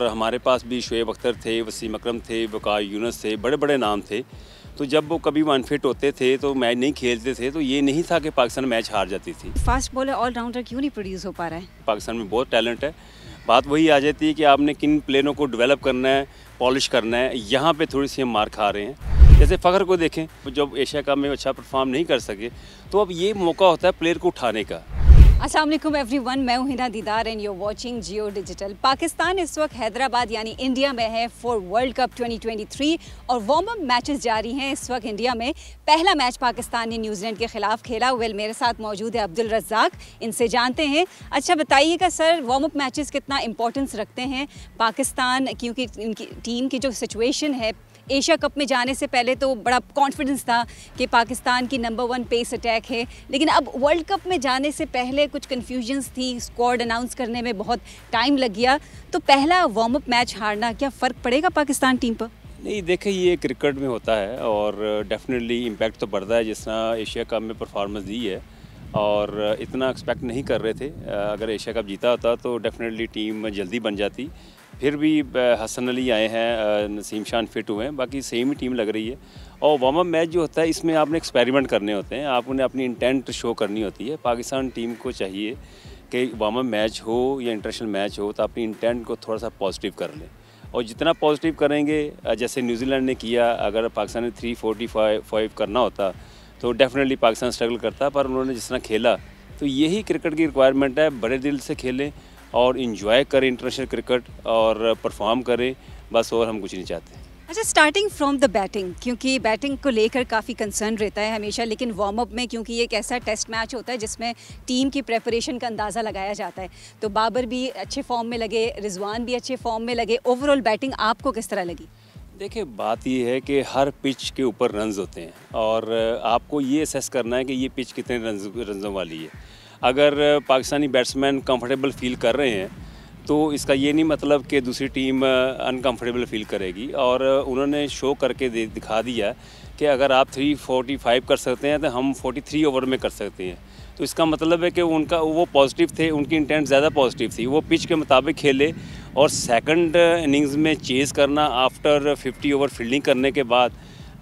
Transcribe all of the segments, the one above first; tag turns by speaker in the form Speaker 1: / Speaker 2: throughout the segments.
Speaker 1: और हमारे पास भी शुएब अख्तर थे वसीम अकरम थे वकार यूनस थे बड़े बड़े नाम थे तो जब वो कभी अनफिट होते थे तो मैच नहीं खेलते थे तो ये नहीं था कि पाकिस्तान मैच हार जाती थी
Speaker 2: फास्ट बॉलर ऑलराउंडर क्यों नहीं प्रोड्यूस हो पा रहा है
Speaker 1: पाकिस्तान में बहुत टैलेंट है बात वही आ जाती है कि आपने किन प्लेनों को डेवलप करना है पॉलिश करना है यहाँ पर थोड़ी सी हम मार खा रहे हैं जैसे फ़खर को देखें जब एशिया कप में अच्छा परफॉर्म नहीं कर सके तो अब ये मौका होता है प्लेयर को उठाने का
Speaker 2: असलम एवरी वन मैं हूं Hina Deedar and you're watching Geo digital Pakistan इस वक्त हैदराबाद यानी इंडिया में है फॉर वर्ल्ड कप 2023 और वार्म अप मैचेस जारी हैं इस वक्त इंडिया में पहला मैच पाकिस्तान ने न्यूजीलैंड के खिलाफ खेला वेल मेरे साथ मौजूद है अब्दुल रज्जाक इनसे जानते हैं अच्छा बताइएगा सर वार्म अप मैचेस कितना इंपॉर्टेंस रखते हैं पाकिस्तान क्योंकि इनकी टीम की जो सिचुएशन है एशिया कप में जाने से पहले तो बड़ा कॉन्फिडेंस था कि पाकिस्तान की नंबर वन पेस अटैक है लेकिन अब वर्ल्ड कप में जाने से पहले कुछ कन्फ्यूजन्स थी स्क्वाड अनाउंस करने में बहुत टाइम लग गया तो पहला वार्म अप मैच हारना क्या फ़र्क पड़ेगा पाकिस्तान टीम पर
Speaker 1: नहीं देखे ये क्रिकेट में होता है और डेफिनेटली इम्पैक्ट तो बढ़ता है जिस तरह एशिया कप में परफॉर्मेंस दी है और इतना एक्सपेक्ट नहीं कर रहे थे अगर एशिया कप जीता होता तो डेफिनेटली टीम जल्दी बन जाती फिर भी हसन अली आए हैं नसीम शान फिट हुए हैं बाकी सेम ही टीम लग रही है और वार्म अप मैच जो होता है इसमें आपने एक्सपेरिमेंट करने होते हैं आप उन्हें अपनी इंटेंट शो करनी होती है पाकिस्तान टीम को चाहिए कि वार्म अप मैच हो या इंटरनेशनल मैच हो तो अपनी इंटेंट को थोड़ा सा पॉजिटिव कर लें और जितना पॉजिटिव करेंगे जैसे न्यूजीलैंड ने किया अगर पाकिस्तान ने थ्री फोर्टी फाइव फाइव करना होता तो डेफिनेटली पाकिस्तान स्ट्रगल करता पर उन्होंने जिस तरह खेला तो यही क्रिकेट की रिक्वायरमेंट है बड़े दिल से खेलें और इन्जॉय करें इंटरनेशनल क्रिकेट और परफॉर्म करें बस और हम कुछ नहीं चाहते
Speaker 2: अच्छा स्टार्टिंग फ्रॉम द बैटिंग क्योंकि बैटिंग को लेकर काफ़ी कंसर्न रहता है हमेशा लेकिन वार्म अप में क्योंकि ये एक ऐसा टेस्ट मैच होता है जिसमें टीम की प्रेपरेशन का अंदाज़ा लगाया जाता है तो बाबर भी अच्छे फॉर्म में लगे रिजवान भी अच्छे फॉर्म में लगे ओवरऑल बैटिंग आपको किस तरह लगी
Speaker 1: देखिए बात यह है कि हर पिच के ऊपर रन होते हैं और आपको ये असेस करना है कि ये पिच कितने रन रनों वाली है अगर पाकिस्तानी बैट्समैन कंफर्टेबल फील कर रहे हैं तो इसका ये नहीं मतलब कि दूसरी टीम अनकंफर्टेबल फील करेगी और uh, उन्होंने शो करके दिखा दिया कि अगर आप 345 कर सकते हैं तो हम 43 ओवर में कर सकते हैं तो इसका मतलब है कि उनका वो पॉजिटिव थे उनकी इंटेंट ज़्यादा पॉजिटिव थी वो पिच के मुताबिक खेले और सेकंड इनिंग्स uh, में चेज़ करना आफ्टर 50 ओवर फील्डिंग करने के बाद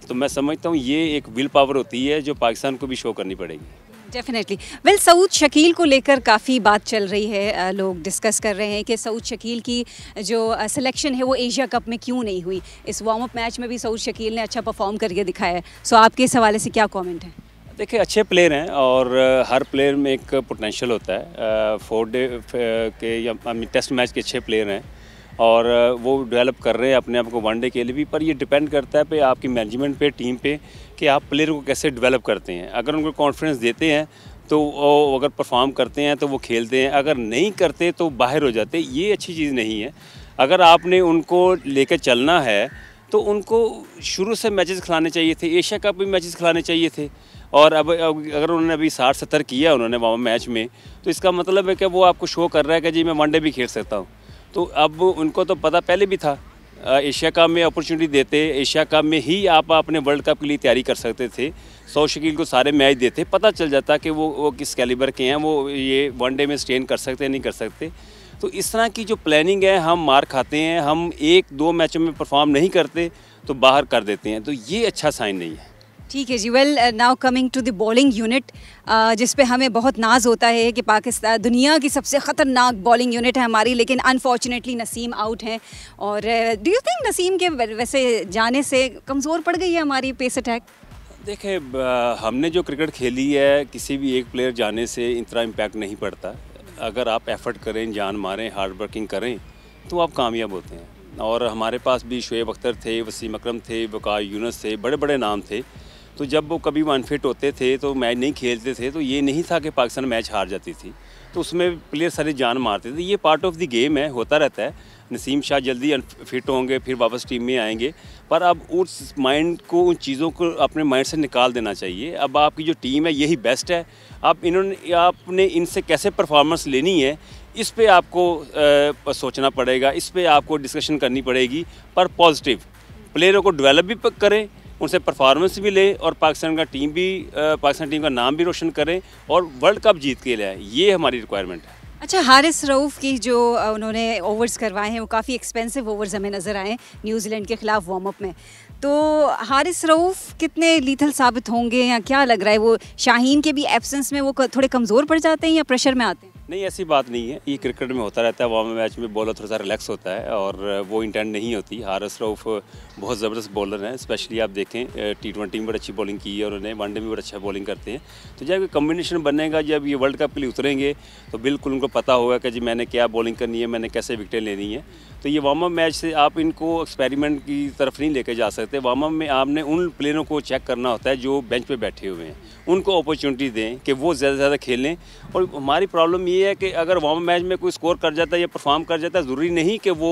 Speaker 1: तो मैं समझता हूँ ये एक विल पावर होती है जो पाकिस्तान को भी शो करनी पड़ेगी
Speaker 2: डेफिनेटली वेल सऊद शकील को लेकर काफ़ी बात चल रही है लोग डिस्कस कर रहे हैं कि सऊद शकील की जो सिलेक्शन है वो एशिया कप में क्यों नहीं हुई इस वार्म अप मैच में भी सऊद शकील ने अच्छा परफॉर्म करके दिखाया है सो आपके इस हवाले से क्या कॉमेंट है
Speaker 1: देखिए अच्छे प्लेयर हैं और हर प्लेयर में एक पोटेंशियल होता है फोर डे के या टेस्ट मैच के अच्छे प्लेयर हैं और वो डेवलप कर रहे हैं अपने आप को वनडे के लिए भी पर ये डिपेंड करता है पे आपकी मैनेजमेंट पे टीम पे कि आप प्लेयर को कैसे डेवलप करते हैं अगर उनको कॉन्फिडेंस देते हैं तो वो अगर परफॉर्म करते हैं तो वो खेलते हैं अगर नहीं करते तो बाहर हो जाते ये अच्छी चीज़ नहीं है अगर आपने उनको ले चलना है तो उनको शुरू से मैचेस खिलाने चाहिए थे एशिया कप भी मैचेस खिलाने चाहिए थे और अब अगर उन्होंने अभी साठ सत्तर किया उन्होंने वहाँ मैच में तो इसका मतलब है कि वो आपको शो कर रहा है कि जी मैं वनडे भी खेल सकता हूँ तो अब उनको तो पता पहले भी था एशिया कप में अपॉर्चुनिटी देते एशिया कप में ही आप अपने वर्ल्ड कप के लिए तैयारी कर सकते थे सौ शकील को सारे मैच देते पता चल जाता कि वो वो किस कैलिबर के हैं वो ये वनडे में स्टेन कर सकते नहीं कर सकते तो इस तरह की जो प्लानिंग है हम मार खाते हैं हम एक दो मैचों में परफॉर्म नहीं करते तो बाहर कर देते हैं तो ये अच्छा साइन नहीं है
Speaker 2: ठीक है जी well now coming to the bowling unit जिस पे हमें बहुत नाज होता है कि पाकिस्तान दुनिया की सबसे ख़तरनाक बॉलिंग यूनिट है हमारी लेकिन अनफॉर्चुनेटली नसीम आउट हैं और डू यू थिंक नसीम के वैसे जाने से कमज़ोर पड़ गई है हमारी पेस अटैक
Speaker 1: देखे हमने जो क्रिकेट खेली है किसी भी एक प्लेयर जाने से इतना इम्पैक्ट नहीं पड़ता अगर आप एफर्ट करें जान मारें हार्ड वर्किंग करें तो आप कामयाब होते हैं और हमारे पास भी शुएब अख्तर थे वसीम अक्रम थे वकार यूनस थे बड़े बड़े नाम थे तो जब वो कभी वो अनफिट होते थे तो मैच नहीं खेलते थे तो ये नहीं था कि पाकिस्तान मैच हार जाती थी तो उसमें प्लेयर सारे जान मारते थे तो ये पार्ट ऑफ द गेम है होता रहता है नसीम शाह जल्दी फिट होंगे फिर वापस टीम में आएंगे पर अब उस माइंड को उन चीज़ों को अपने माइंड से निकाल देना चाहिए अब आपकी जो टीम है यही बेस्ट है आप इन्होंने आपने इनसे कैसे परफॉर्मेंस लेनी है इस पे आपको आ, सोचना पड़ेगा इस पे आपको डिस्कशन करनी पड़ेगी पर पॉजिटिव प्लेयरों को डेवलप भी करें उनसे परफॉर्मेंस भी ले और पाकिस्तान का टीम भी पाकिस्तान टीम का नाम भी रोशन करें और वर्ल्ड कप जीत के लिए ये हमारी रिक्वायरमेंट है
Speaker 2: अच्छा हारिस रऊफ़ की जो उन्होंने ओवर्स करवाए हैं वो काफ़ी एक्सपेंसिव ओवर्स हमें नज़र आए न्यूजीलैंड के ख़िलाफ़ वार्म अप में तो हारिस रऊफ़ कितने लीथल साबित होंगे या क्या लग रहा है वो शाहीन के भी एब्सेंस में वो थोड़े कमज़ोर पड़ जाते हैं या प्रेशर में आते हैं
Speaker 1: नहीं ऐसी बात नहीं है ये क्रिकेट में होता रहता है वार्म मैच में बॉलर थोड़ा सा रिलैक्स होता है और वो इंटेंट नहीं होती हारस रऊफ बहुत ज़बरदस्त बॉलर हैं स्पेशली आप देखें टी ट्वेंटी में बड़ी अच्छी बॉलिंग की है और उन्हें वनडे में बड़ा अच्छा बॉलिंग करते हैं तो जब कम्बिनेशन बनेगा जब ये वर्ल्ड कप के लिए उतरेंगे तो बिल्कुल उनको पता होगा कि जी मैंने क्या बॉलिंग करनी है मैंने कैसे विकटें लेनी है तो ये वार्म अप मैच से आप इनको एक्सपेरिमेंट की तरफ नहीं लेके जा सकते वार्म अप में आपने उन प्लेयरों को चेक करना होता है जो बेंच पे बैठे हुए हैं उनको अपॉर्चुनिटी दें कि वो ज़्यादा से ज़्यादा खेलें और हमारी प्रॉब्लम ये है कि अगर वार्म मैच में कोई स्कोर कर जाता है या परफॉर्म कर जाता है ज़रूरी नहीं कि वो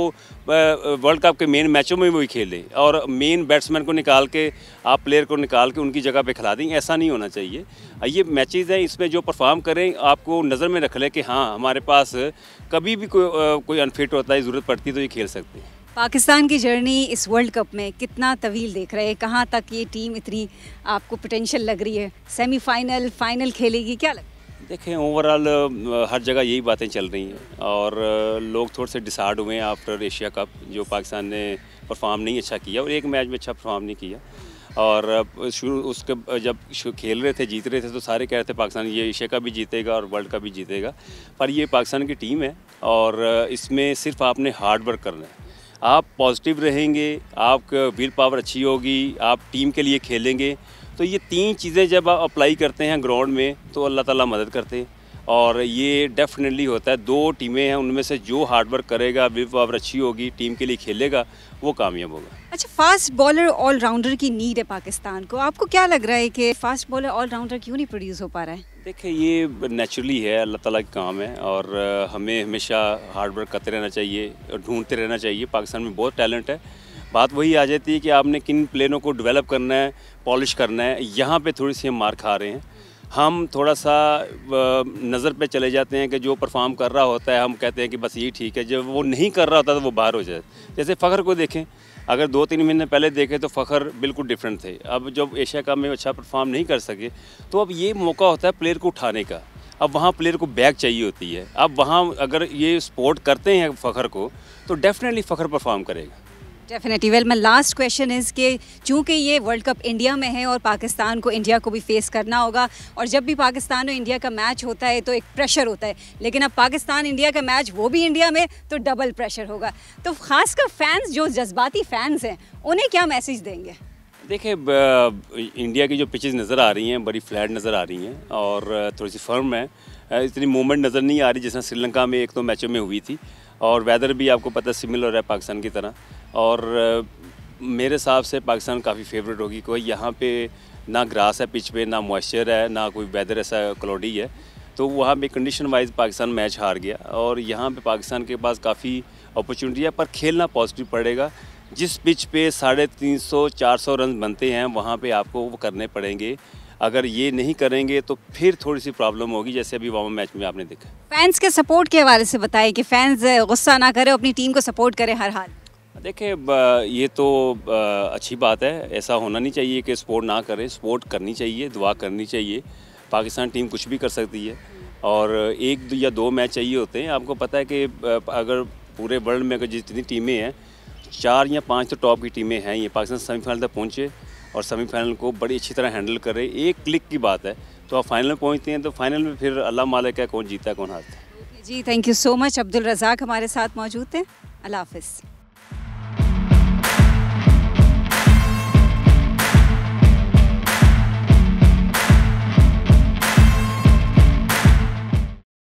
Speaker 1: वर्ल्ड कप के मेन मैचों में वही खेलें और मेन बैट्समैन को निकाल के आप प्लेयर को निकाल के उनकी जगह पर खिला दें ऐसा नहीं होना चाहिए ये मैचेज़ हैं इसमें जो परफॉर्म करें आपको नज़र में रख लें कि हाँ हमारे पास कभी भी कोई कोई अनफिट होता है ज़रूरत पड़ती है तो तो ये खेल सकते
Speaker 2: पाकिस्तान की जर्नी इस वर्ल्ड कप में कितना तवील देख रहे हैं कहाँ तक ये टीम इतनी आपको पोटेंशियल लग रही है सेमीफाइनल फाइनल खेलेगी क्या लग
Speaker 1: देखें ओवरऑल हर जगह यही बातें चल रही हैं और लोग थोड़े से डिसार्ड हुए हैं आफ्टर एशिया कप जो पाकिस्तान ने परफॉर्म नहीं अच्छा किया और एक मैच में अच्छा परफॉर्म नहीं किया और शुरू उसके जब खेल रहे थे जीत रहे थे तो सारे कह रहे थे पाकिस्तान ये एशिया का भी जीतेगा और वर्ल्ड का भी जीतेगा पर ये पाकिस्तान की टीम है और इसमें सिर्फ आपने हार्ड वर्क करना है आप पॉजिटिव रहेंगे आप विल पावर अच्छी होगी आप टीम के लिए खेलेंगे तो ये तीन चीज़ें जब आप अप्लाई करते हैं ग्राउंड में तो अल्लाह ताला मदद करते हैं और ये डेफिनेटली होता है दो टीमें हैं उनमें से जो हार्डवर्क करेगा विप वावर अच्छी होगी टीम के लिए खेलेगा वो कामयाब होगा
Speaker 2: अच्छा फास्ट बॉलर ऑलराउंडर की नीड है पाकिस्तान को आपको क्या लग रहा है कि फास्ट बॉलर ऑलराउंडर क्यों नहीं प्रोड्यूस हो पा रहा है
Speaker 1: देखिए ये नेचुरली है अल्लाह ताला का काम है और हमें हमेशा हार्डवर्क करते रहना चाहिए ढूंढते रहना चाहिए पाकिस्तान में बहुत टैलेंट है बात वही आ जाती है कि आपने किन प्लेनों को डेवलप करना है पॉलिश करना है यहाँ पर थोड़ी सी हम मार खा रहे हैं हम थोड़ा सा नज़र पे चले जाते हैं कि जो परफॉर्म कर रहा होता है हम कहते हैं कि बस ये ठीक है जब वो नहीं कर रहा होता तो वो बाहर हो जाए जैसे फ़खर को देखें अगर दो तीन महीने पहले देखें तो फ़खर बिल्कुल डिफरेंट थे अब जब एशिया कप में अच्छा परफॉर्म नहीं कर सके तो अब ये मौका होता है प्लेयर को उठाने का अब वहाँ प्लेयर को बैग चाहिए होती है अब वहाँ अगर ये सपोर्ट करते हैं फ़खर को तो डेफ़िनेटली फ़खर परफॉर्म करेगा
Speaker 2: definitely well my last question is कि चूँकि ये वर्ल्ड कप इंडिया में है और पाकिस्तान को इंडिया को भी फेस करना होगा और जब भी पाकिस्तान और इंडिया का मैच होता है तो एक प्रेशर होता है लेकिन अब पाकिस्तान इंडिया का मैच वो भी इंडिया में तो डबल प्रेशर होगा तो खासकर फैंस जो जज्बाती फैंस हैं उन्हें क्या मैसेज देंगे
Speaker 1: देखिए इंडिया की जो पिचेस नज़र आ रही हैं बड़ी फ्लैट नज़र आ रही हैं और थोड़ी सी फर्म है इतनी मूवमेंट नज़र नहीं आ रही जिस श्रीलंका में एक तो मैचों में हुई थी और वेदर भी आपको पता सिमिलर है पाकिस्तान की तरह और मेरे हिसाब से पाकिस्तान काफ़ी फेवरेट होगी क्योंकि यहाँ पे ना ग्रास है पिच पे ना मॉइस्चर है ना कोई वेदर ऐसा क्लोडी है तो वहाँ पे कंडीशन वाइज पाकिस्तान मैच हार गया और यहाँ पे पाकिस्तान के पास काफ़ी अपॉर्चुनिटी है पर खेलना पॉजिटिव पड़ेगा जिस पिच पे साढ़े तीन सौ चार सौ रन बनते हैं वहाँ पे आपको वो करने पड़ेंगे अगर ये नहीं करेंगे तो फिर थोड़ी सी प्रॉब्लम होगी जैसे अभी वामा मैच में आपने देखा
Speaker 2: फैंस के सपोर्ट के हवाले से बताए कि फैंस गुस्सा ना करें अपनी टीम को सपोर्ट करें हर हाल
Speaker 1: देखिए ये तो अच्छी बात है ऐसा होना नहीं चाहिए कि स्पोर्ट ना करें स्पोर्ट करनी चाहिए दुआ करनी चाहिए पाकिस्तान टीम कुछ भी कर सकती है और एक या दो मैच चाहिए होते हैं आपको पता है कि अगर पूरे वर्ल्ड में अगर जितनी टीमें हैं चार या पांच तो टॉप की टीमें हैं ये पाकिस्तान सेमीफाइनल तक पहुँचे और सेमीफाइनल को बड़ी अच्छी तरह हैंडल करें एक क्लिक की बात है तो आप फाइनल में पहुँचते हैं तो फाइनल में फिर अल्लाह मालिक है कौन जीता कौन हारता
Speaker 2: है जी thank you so much Abdul Razzaq हमारे साथ मौजूद थे अल्लाह हाफिज़